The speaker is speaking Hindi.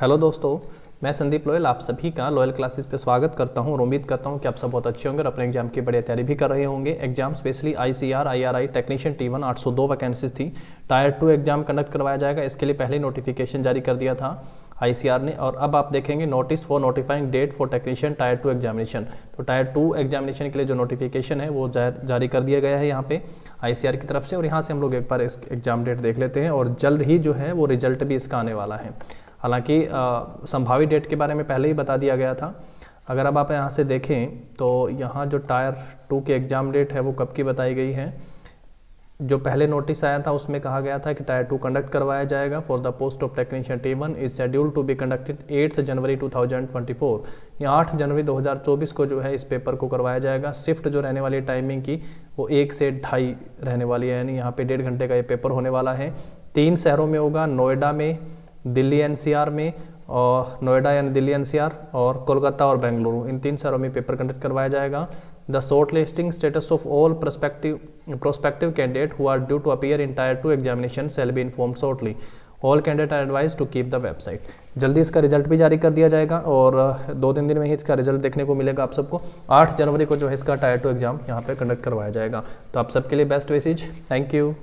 हेलो दोस्तों मैं संदीप लोयल आप सभी का लोयल क्लासेस पे स्वागत करता हूँ और उम्मीद करता हूँ कि आप सब बहुत अच्छे होंगे और अपने एग्जाम की बड़ी तैयारी भी कर रहे होंगे exam specially ICR IRI technician T one आठ वैकेंसीज थी टायर टू एग्जाम कंडक्ट करवाया जाएगा इसके लिए पहले नोटिफिकेशन जारी कर दिया था आई ने और अब आप देखेंगे notice for notifying date for technician tier two examination तो टायर टू एग्जामिनेशन के लिए जो नोटिफिकेशन है वो जारी कर दिया गया है यहाँ पे आई की तरफ से और यहाँ से हम लोग एक बार एग्जाम डेट देख लेते हैं और जल्द ही जो है वो रिजल्ट भी इसका आने वाला है हालांकि संभावित डेट के बारे में पहले ही बता दिया गया था अगर अब आप यहाँ से देखें तो यहाँ जो टायर टू की एग्ज़ाम डेट है वो कब की बताई गई है जो पहले नोटिस आया था उसमें कहा गया था कि टायर टू कंडक्ट करवाया जाएगा for the post of technician T one is schedule to be conducted eighth January 2024 या आठ जनवरी 2024 को जो है इस पेपर को करवाया जाएगा शिफ्ट जो रहने वाली टाइमिंग की वो एक से ढाई रहने वाली है यानी यहाँ पे डेढ़ घंटे का ये पेपर होने वाला है तीन शहरों में होगा नोएडा में दिल्ली एनसीआर में और नोएडा यानी दिल्ली एनसीआर और कोलकाता और बेंगलुरु इन तीन शहरों में पेपर कंडक्ट करवाया जाएगा the short listing status of all prospective prospective candidate who are due to appear in tier two examination shall be inform shortly all candidate are advise to keep the website जल्दी इसका रिजल्ट भी जारी कर दिया जाएगा और दो तीन दिन में ही इसका रिजल्ट देखने को मिलेगा आप सबको आठ जनवरी को जो है इसका टायर टू एग्जाम यहाँ पर कंडक्ट करवाया जाएगा तो आप सबके लिए बेस्ट विशेज थैंक यू